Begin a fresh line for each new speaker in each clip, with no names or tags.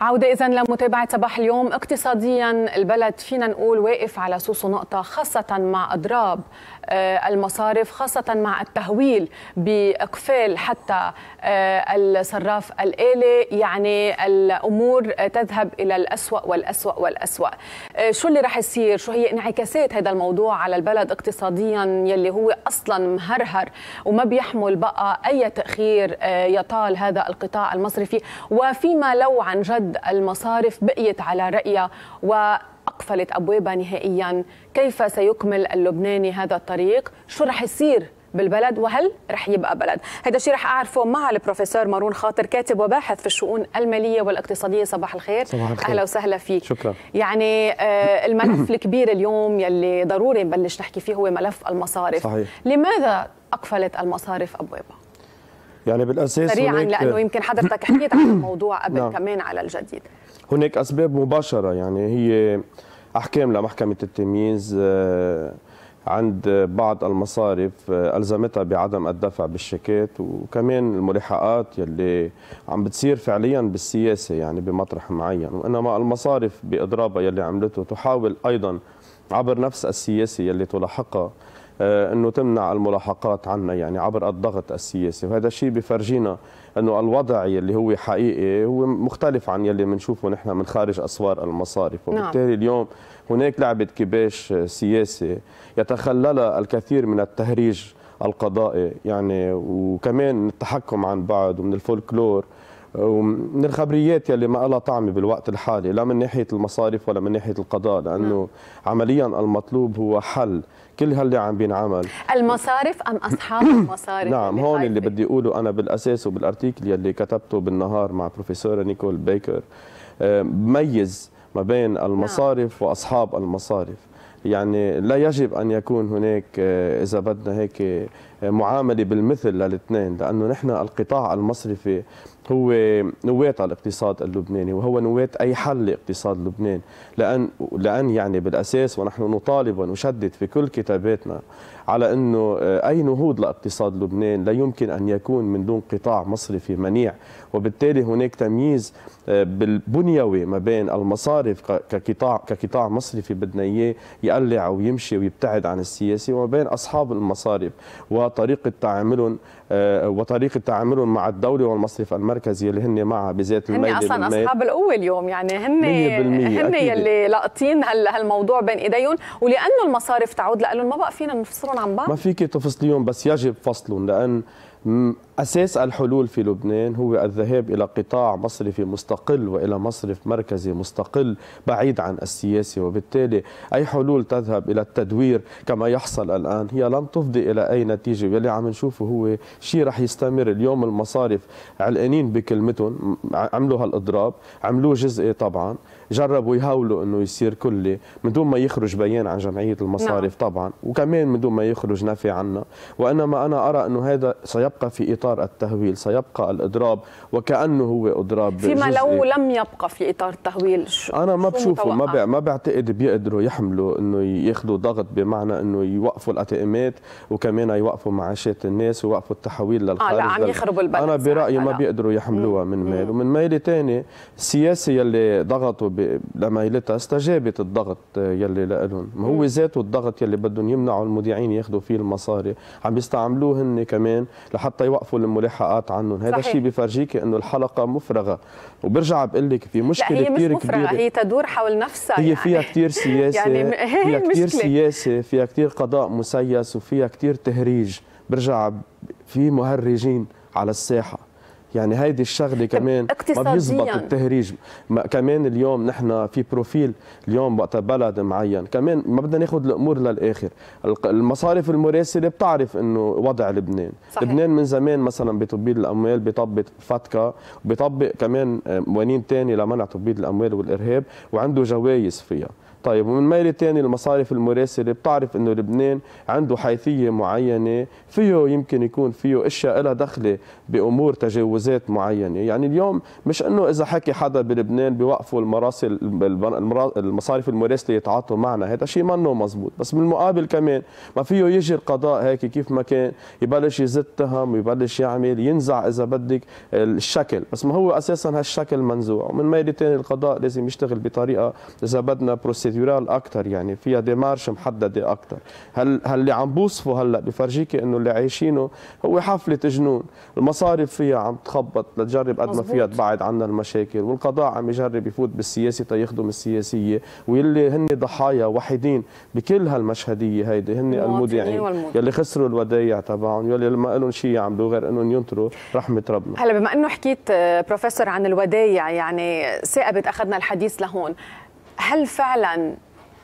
عودة إذا لمتابعة صباح اليوم اقتصاديا البلد فينا نقول واقف على سوس نقطة خاصة مع أضراب آه، المصارف خاصة مع التهويل بإقفال حتى آه، الصراف الآلي يعني الأمور تذهب إلى الأسوأ والأسوأ والأسوأ آه، شو اللي رح يصير شو هي انعكاسات هذا الموضوع على البلد اقتصاديا يلي هو أصلا مهرهر وما بيحمل بقى أي تأخير يطال هذا القطاع المصرفي وفيما لو عن جد بعض المصارف بقيت على رأيها و أقفلت أبوابها نهائيا كيف سيكمل اللبناني هذا الطريق شو رح يصير بالبلد وهل رح يبقى بلد هذا الشيء رح أعرفه مع البروفيسور مارون خاطر كاتب وباحث في الشؤون المالية والاقتصادية صباح الخير, صباح الخير. أهلا وسهلا فيك شكرا يعني آه الملف الكبير اليوم يلي ضروري نبلش نحكي فيه هو ملف المصارف صحيح. لماذا أقفلت المصارف أبوابها
يعني بالاساس سريعا لانه
يمكن حضرتك حكيت عن الموضوع قبل نعم. كمان على الجديد
هناك اسباب مباشره يعني هي احكام لمحكمه التمييز آه، عند بعض المصارف آه، الزمتها بعدم الدفع بالشيكات وكمان الملاحقات يلي عم بتصير فعليا بالسياسه يعني بمطرح معين وانما المصارف باضرابها يلي عملته تحاول ايضا عبر نفس السياسه يلي تلاحقها آه، انه تمنع الملاحقات عنا يعني عبر الضغط السياسي وهذا الشيء بفرجينا انه الوضع يلي هو حقيقي هو مختلف عن يلي بنشوفه نحن من خارج اسوار المصارف نعم. وبالتالي اليوم هناك لعبه كباش سياسي يتخللها الكثير من التهريج القضائي يعني وكمان التحكم عن بعض ومن الفولكلور ومن الخبريات يلي ما لها طعم بالوقت الحالي لا من ناحيه المصارف ولا من ناحيه القضاء لانه نعم. عمليا المطلوب هو حل كل هاللي عم بينعمل
المصارف ام اصحاب المصارف نعم هون
اللي بدي اقوله انا بالاساس وبالارتيكل يلي كتبته بالنهار مع بروفيسوره نيكول بيكر بميز آه، ما بين نعم. المصارف نعم. واصحاب المصارف يعني لا يجب ان يكون هناك آه، اذا بدنا هيك آه، معامله بالمثل للاثنين لانه نحن القطاع المصرفي هو نواة على الاقتصاد اللبناني وهو نواة أي حل لاقتصاد لبنان لأن, لأن يعني بالأساس ونحن نطالب ونشدد في كل كتاباتنا على أنه آه، أي نهوض لاقتصاد لبنان لا يمكن أن يكون من دون قطاع مصرفي منيع وبالتالي هناك تمييز آه، بالبنيوي ما بين المصارف كقطاع كقطاع مصرفي بدنا اياه يقلع ويمشي ويبتعد عن السياسه وما بين اصحاب المصارف وطريقه تعاملهم آه، وطريقه تعاملهم مع الدوله والمصرف المنيع. المركزي اللي هن مع بذات الميدان هن اصلا اصحاب
القوه اليوم يعني هن هن يلي لاقطين هالموضوع بين ايديهم ولانه المصارف تعود لهم ما بقى فينا نفصلهم عن بعض ما
فيك تفصليهم بس يجب فصلهم لان أساس الحلول في لبنان هو الذهاب إلى قطاع مصرفي مستقل وإلى مصرف مركزي مستقل بعيد عن السياسة وبالتالي أي حلول تذهب إلى التدوير كما يحصل الآن هي لن تفضي إلى أي نتيجة واللي عم نشوفه هو شيء رح يستمر اليوم المصارف علقانين بكلمتهم عملوا هالإضراب عملوه جزئي طبعا جربوا يهاولوا انه يصير كلي من دون ما يخرج بيان عن جمعيه المصارف نعم. طبعا وكمان من دون ما يخرج نفي عنا وانما انا ارى انه هذا سيبقى في اطار إطار التهويل سيبقى الإضراب وكأنه هو إضراب فيما جزئي. لو
لم يبقى في إطار التهويل أنا ما بشوفه ما ما
بعتقد بيقدروا يحملوا إنه ياخذوا ضغط بمعنى إنه يوقفوا الاتئمات وكمان يوقفوا معاشات الناس ويوقفوا التحويل للخارج آه لا عم يخربوا البلد أنا برأيي ما بيقدروا يحملوها من ميل ومن ميلة ثاني السياسة يلي ضغطوا ب... لميلتها استجابت الضغط يلي لهم ما هو ذاته الضغط يلي بدهم يمنعوا المذيعين ياخذوا فيه المصاري عم يستعملوه هن كمان لحتى يوقفوا بيعرفوا الملاحقات عنهم هذا الشيء بيفرجيك انه الحلقه مفرغه وبرجع بقول لك في مشكله كثير مش كبيره هي
تدور حول نفسها هي يعني. فيها كثير
سياسه يعني فيها كثير سياسه فيها كثير قضاء مسيس وفيها كثير تهريج برجع في مهرجين على الساحه يعني هيدي الشغله كمان ما بيزبط التهريج ما كمان اليوم نحن في بروفيل اليوم وقت بلد معين كمان ما بدنا ناخذ الامور للاخر المصارف المراسله بتعرف انه وضع لبنان صحيح. لبنان من زمان مثلا بتبيد الاموال بيطبق فتكا بيطبق كمان قوانين آه، ثانيه لمنع تبيد الاموال والارهاب وعنده جوائز فيها طيب ومن ميلة تاني المصارف المراسلة بتعرف انه لبنان عنده حيثية معينة فيه يمكن يكون فيه اشياء لها دخلة بامور تجاوزات معينة يعني اليوم مش انه اذا حكي حدا بلبنان بوقفوا المراسل المصارف المراسلة يتعاطوا معنا هذا شيء منه مزبوط بس بالمقابل كمان ما فيه يجي القضاء هيك كيف ما كان يبلش يزت تهم ويبلش يعمل ينزع اذا بدك الشكل بس ما هو اساسا هالشكل منزوع ومن ميلة تاني القضاء لازم يشتغل بطريقة اذا بدنا بروسيس بروسيدورال اكثر يعني فيها ديمارش محدده اكثر هل هل اللي عم بوصفه هلا بفرجيك انه اللي عايشينه هو حفله جنون المصارف فيها عم تخبط لتجرب قد ما فيها تبعد عنا المشاكل والقضاء عم يجرب يفوت بالسياسه تيخدم السياسيه واللي هن ضحايا وحيدين بكل هالمشهديه هيدي هن المودعين يلي خسروا الودايع تبعهم يلي ما لهم شيء يعملوا غير انهم ينطروا رحمه ربنا
هلا بما انه حكيت آه، بروفيسور عن الودايع يعني ثاقبت اخذنا الحديث لهون هل فعلا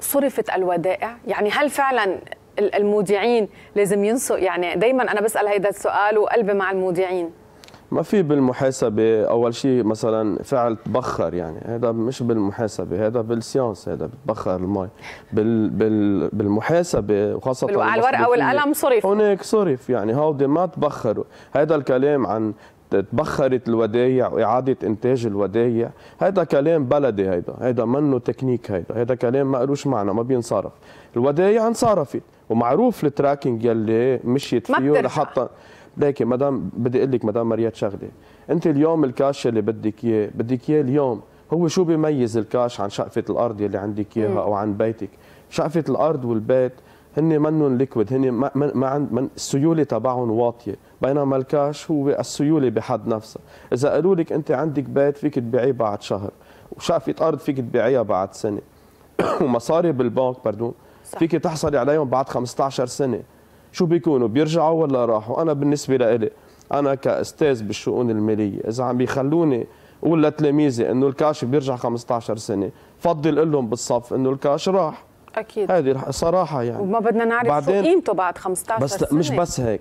صرفت الودائع؟ يعني هل فعلا المودعين لازم ينسوا يعني دائما انا بسال هيدا السؤال وقلبي مع المودعين
ما في بالمحاسبة أول شيء مثلا فعل تبخر يعني هذا مش بالمحاسبة هذا بالسيانس هذا بتبخر المي بال بال بالمحاسبة وخاصة على الورقة والقلم صرف هناك صرف يعني هودي ما تبخروا هذا الكلام عن تبخرت الودايع واعاده انتاج الودايع هذا كلام بلدي هيدا هيدا منه تكنيك هيدا هيدا كلام ما قلوش معنا ما بينصرف الودايع انصرفت ومعروف التراكنج يلي مشيت فيه لحتى لكن مدام بدي اقول لك مدام مريات شغله انت اليوم الكاش اللي بدك اياه بدك اياه اليوم هو شو بيميز الكاش عن شقفه الارض اللي عندك اياها او عن بيتك شقفه الارض والبيت هن منهم ليكويد هن ما ما عند من السيوله تبعهم واطيه بينما الكاش هو السيوله بحد نفسها اذا قالوا لك انت عندك بيت فيك تبيعيه بعد شهر وشقفه ارض فيك تبيعيها بعد سنه ومصاري بالبنك بردون فيك تحصلي عليهم بعد 15 سنه شو بيكونوا بيرجعوا ولا راحوا انا بالنسبه لإلي انا كاستاذ بالشؤون الماليه اذا عم بيخلوني قول لتلاميذي انه الكاش بيرجع 15 سنه فضل قول لهم بالصف انه الكاش راح اكيد هذه صراحه يعني وما بدنا نعرف بعدين شو
قيمته بعد 15 بس سنه مش بس
هيك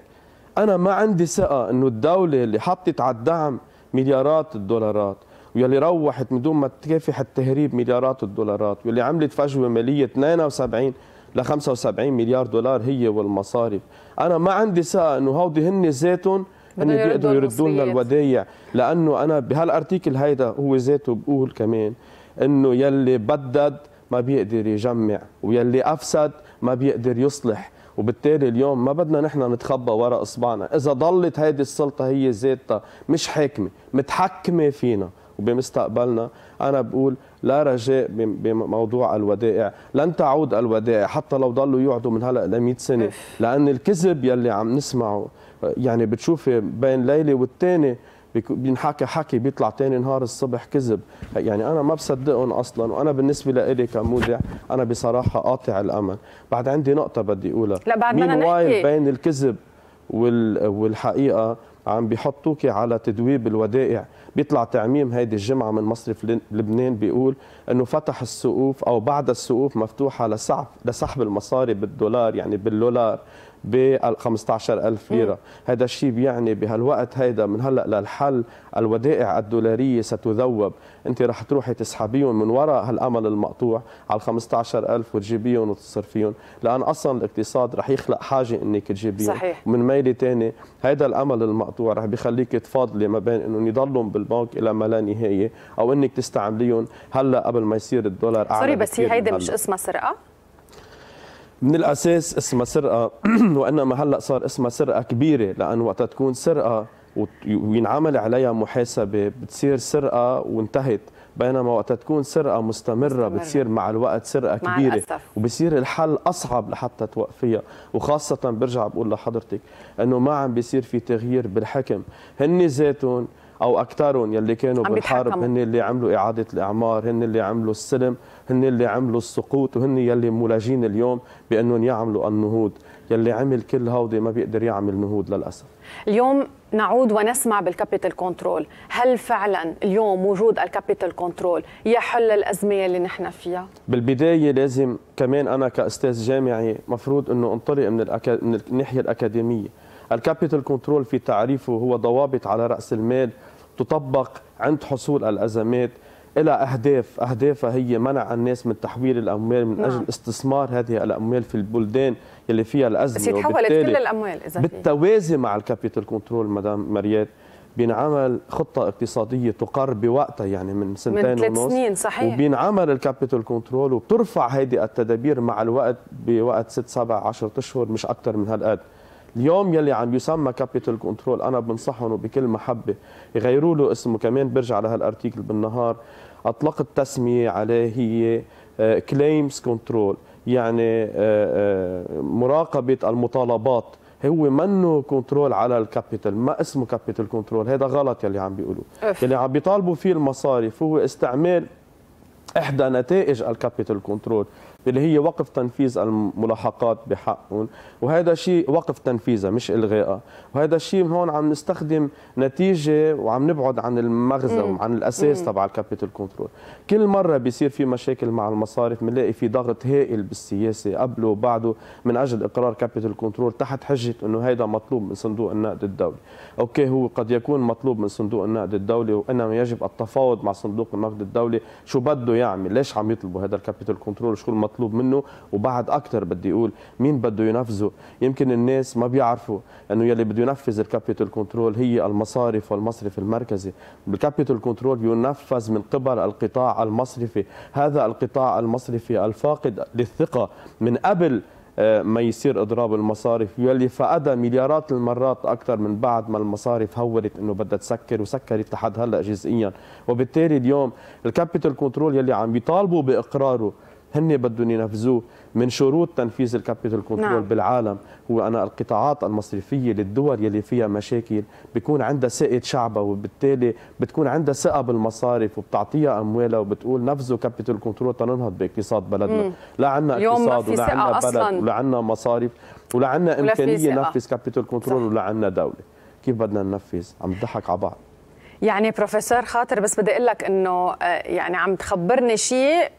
انا ما عندي ثقه انه الدوله اللي حطت على الدعم مليارات الدولارات واللي روحت من دون ما تكافح التهريب مليارات الدولارات واللي عملت فجوه ماليه 72 ل 75 مليار دولار هي والمصارف انا ما عندي ثقه انه هودي هن ذاتهم هن بيقدروا يردوا لنا الودايع لانه انا بهالارتيكل هيدا هو ذاته بقول كمان انه يلي بدد ما بيقدر يجمع ويلي افسد ما بيقدر يصلح وبالتالي اليوم ما بدنا نحن نتخبى وراء اصبعنا اذا ضلت هيدي السلطه هي ذاتها مش حاكمه متحكمه فينا وبمستقبلنا انا بقول لا رجاء بموضوع الودائع لن تعود الودائع حتى لو ضلوا يقعدوا من هلا ل 100 سنه لان الكذب يلي عم نسمعه يعني بتشوفي بين ليله والتاني بينحكى حكي بيطلع تاني نهار الصبح كذب يعني انا ما بصدقهم اصلا وانا بالنسبه لإلي كمذيع انا بصراحه قاطع الامل بعد عندي نقطه بدي اقولها لا بعد مين وايف بين الكذب وال... والحقيقه عم بيحطوكي على تدويب الودائع بيطلع تعميم هيدي الجمعة من مصرف لبنان بيقول أنه فتح السقوف أو بعد السقوف مفتوحة لسحب, لسحب المصاري بالدولار يعني باللولار ب 15000 ليره هذا الشيء بيعني بهالوقت هيدا من هلا للحل الودائع الدولاريه ستذوب انت رح تروحي تسحبيهم من وراء هالامل المقطوع على 15000 وتجيبيهم وتصرفيهم لان اصلا الاقتصاد رح يخلق حاجه انك تجيبيهم صحيح. ومن ميله ثانيه هذا الامل المقطوع رح بيخليك تفاضلي ما بين انهم يضلهم بالبنك الى ما لا نهايه او انك تستعمليهم هلا قبل ما يصير الدولار اعلى سوري بس هي هيدي مش
اسمها سرقه
من الاساس اسمها سرقه وانما هلا صار اسمها سرقه كبيره لان وقتها تكون سرقه وينعمل عليها محاسبه بتصير سرقه وانتهت بينما وقتها تكون سرقه مستمره مستمرة. بتصير مع الوقت سرقه كبيره وبصير الحل اصعب لحتى توقفيها وخاصه برجع بقول لحضرتك انه ما عم بيصير في تغيير بالحكم هن ذاتهم او اكثرهم يلي كانوا بالحرب هن اللي عملوا اعاده الاعمار هن اللي عملوا السلم هن اللي عملوا السقوط وهن يلي ملاجين اليوم بانهم يعملوا النهوض يلي عمل كل هودي ما بيقدر يعمل نهوض للاسف
اليوم نعود ونسمع بالكابيتال كنترول هل فعلا اليوم وجود الكابيتال كنترول يحل الازمه اللي نحن فيها
بالبدايه لازم كمان انا كاستاذ جامعي مفروض انه انطلق من, الأكا... من الناحيه الاكاديميه الكابيتال كنترول في تعريفه هو ضوابط على راس المال تطبق عند حصول الأزمات إلى أهداف أهدافها هي منع الناس من تحويل الأموال من أجل نعم. استثمار هذه الأموال في البلدان يلي فيها الأزمة بس يتحولت كل الأموال إذا بالتوازي مع الكابيتال كنترول مدام مريات بينعمل خطة اقتصادية تقر بوقتها يعني من سنتين من ثلاث ونص سنين صحيح وبينعمل الكابيتال كنترول وبترفع هيدي التدابير مع الوقت بوقت 6 7 10 أشهر مش أكثر من هالقد اليوم يلي عم يسمى كابيتال كنترول انا بنصحهم وبكل محبه يغيروا له اسمه كمان برجع لهالارتيكل بالنهار اطلقت تسميه عليه هي كليمز آه، كنترول يعني آه، آه، مراقبه المطالبات هو منه كنترول على الكابيتال ما اسمه كابيتال كنترول هذا غلط يلي عم بيقولوه يلي عم بيطالبوا فيه المصارف هو استعمال احدى نتائج الكابيتال كنترول اللي هي وقف تنفيذ الملاحقات بحقهم وهذا شيء وقف تنفيذها مش الغائها وهذا الشيء هون عم نستخدم نتيجه وعم نبعد عن المغزى وعن الاساس تبع الكابيتال كنترول كل مره بيصير في مشاكل مع المصارف بنلاقي في ضغط هائل بالسياسه قبله وبعده من اجل اقرار كابيتال كنترول تحت حجه انه هذا مطلوب من صندوق النقد الدولي اوكي هو قد يكون مطلوب من صندوق النقد الدولي وانما يجب التفاوض مع صندوق النقد الدولي شو بده يعمل ليش عم يطلبوا هذا الكابيتال كنترول شو المطلوب منه وبعد اكثر بدي اقول مين بده ينفذه يمكن الناس ما بيعرفوا انه يلي بده ينفذ الكابيتال كنترول هي المصارف والمصرف المركزي الكابيتال كنترول بينفذ من قبل القطاع المصرفي هذا القطاع المصرفي الفاقد للثقه من قبل آه، ما يصير اضراب المصارف يلي فقدها مليارات المرات اكثر من بعد ما المصارف هولت انه بدها تسكر وسكرت لحد هلا جزئيا وبالتالي اليوم الكابيتال كنترول يلي عم بيطالبوا باقراره هن بدهم ينفذوه من شروط تنفيذ الكابيتال كنترول نعم. بالعالم هو أنا القطاعات المصرفية للدول يلي فيها مشاكل بيكون عندها ثقة شعبها وبالتالي بتكون عندها ثقة بالمصارف وبتعطيها أموالها وبتقول نفذوا كابيتال كنترول تننهض باقتصاد بلدنا مم. لا عندنا اقتصاد ولا عندنا بلد ولا عندنا مصارف ولا عندنا إمكانية ننفذ كابيتال كنترول ولا عندنا دولة كيف بدنا ننفذ عم نضحك على بعض
يعني بروفيسور خاطر بس بدي اقول لك انه آه، يعني عم تخبرني شيء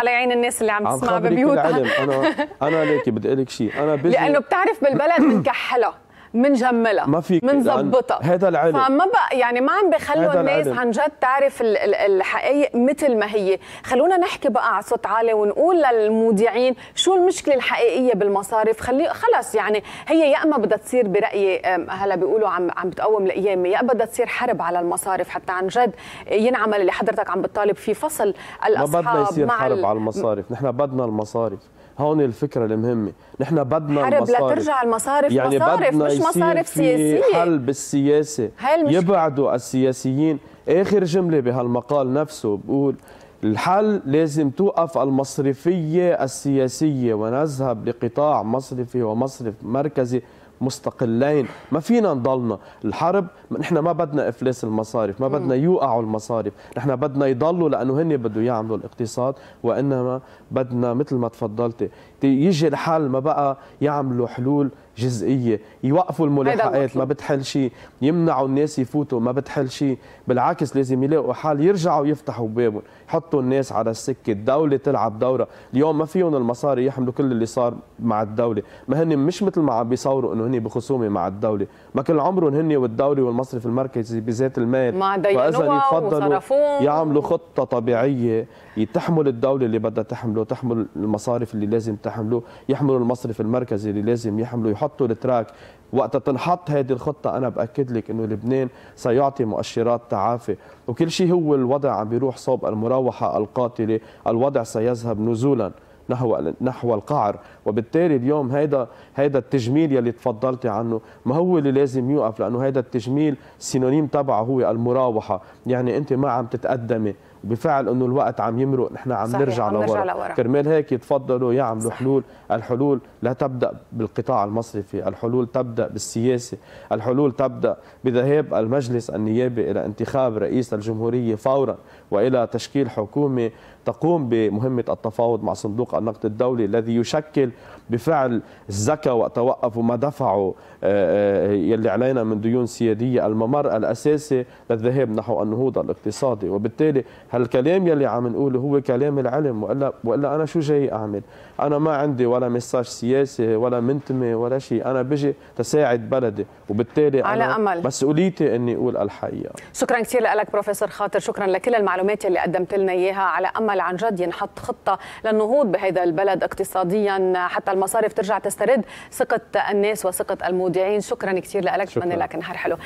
على عين الناس اللي عم تسمع ببيوتها انا
انا ليكي بدي اقول لك شيء انا بجي لانه
بتعرف بالبلد بنكحلها منجملها ما
في منظبطها هذا العلم فما
بقى يعني ما عم بخلوا الناس عن جد تعرف الحقائق مثل ما هي خلونا نحكي بقى على صوت عالي ونقول للمودعين شو المشكله الحقيقيه بالمصارف خلي خلص يعني هي يا اما بدها تصير برايي هلا بيقولوا عم عم بتقوم الايام يا بدها تصير حرب على المصارف حتى عن جد ينعمل اللي حضرتك عم بتطالب فيه فصل الاصحاب ما بدنا يصير حرب على المصارف
نحن بدنا المصارف هون الفكره المهمه نحن بدنا حرب المصارف حرب لترجع المصارف يعني مصارف بدنا مش مصارف سياسيه حل بالسياسه يبعدوا السياسيين اخر جمله بهالمقال نفسه بقول الحل لازم توقف المصرفيه السياسيه ونذهب لقطاع مصرفي ومصرف مركزي مستقلين ما فينا نضلنا الحرب نحن ما بدنا افلاس المصارف ما بدنا يوقعوا المصارف نحن بدنا يضلوا لانه هن بده يعملوا الاقتصاد وانما بدنا مثل ما تفضلتي يجي الحل ما بقى يعملوا حلول جزئيه يوقفوا الملاحقات ما بتحل شيء يمنعوا الناس يفوتوا ما بتحل شيء بالعكس لازم يلاقوا حال يرجعوا يفتحوا بابهم يحطوا الناس على السكه الدوله تلعب دورها اليوم ما فيهم المصاري يحملوا كل اللي صار مع الدوله ما هن مش مثل ما عم بيصوروا انه هن بخصومه مع الدوله ما كل عمرهم هن والدوله والمصرف المركزي بذات المال ما دينوها وصرفوه يعملوا خطه طبيعيه تحمل الدوله اللي بدها تحمله تحمل المصارف اللي لازم تحمله يحملوا المصرف المركزي اللي لازم يحمله يحطوا التراك وقت تنحط هذه الخطة أنا بأكد لك أنه لبنان سيعطي مؤشرات تعافي وكل شيء هو الوضع عم بيروح صوب المراوحة القاتلة الوضع سيذهب نزولا نحو نحو القعر وبالتالي اليوم هيدا هيدا التجميل يلي تفضلتي عنه ما هو اللي لازم يوقف لانه هيدا التجميل سينونيم تبعه هو المراوحه يعني انت ما عم تتقدمي وبفعل انه الوقت عم يمرق نحن عم نرجع لورا, لورا. كرمال هيك يتفضلوا يعملوا صحيح. حلول الحلول لا تبدا بالقطاع المصرفي الحلول تبدا بالسياسه الحلول تبدا بذهاب المجلس النيابي الى انتخاب رئيس الجمهوريه فورا والى تشكيل حكومه تقوم بمهمة التفاوض مع صندوق النقد الدولي الذي يشكل بفعل الزكاة وتوقف ما دفعوا آه، آه، يلي علينا من ديون سيادية الممر الأساسي للذهاب نحو النهوض الاقتصادي وبالتالي هالكلام يلي عم نقوله هو كلام العلم وإلا, وإلا أنا شو جاي أعمل أنا ما عندي ولا مساج سياسي ولا منتمي ولا شيء أنا بجي تساعد بلدي وبالتالي على أنا أمل. مسؤوليتي أني أقول الحقيقة
شكرا كثير لك بروفيسور خاطر شكرا لكل المعلومات يلي قدمت لنا إياها على أمل العمل عن جد ينحط خطه للنهوض بهذا البلد اقتصاديا حتى المصارف ترجع تسترد ثقه الناس وثقه المودعين شكرا كثير لك من لك نهار حلو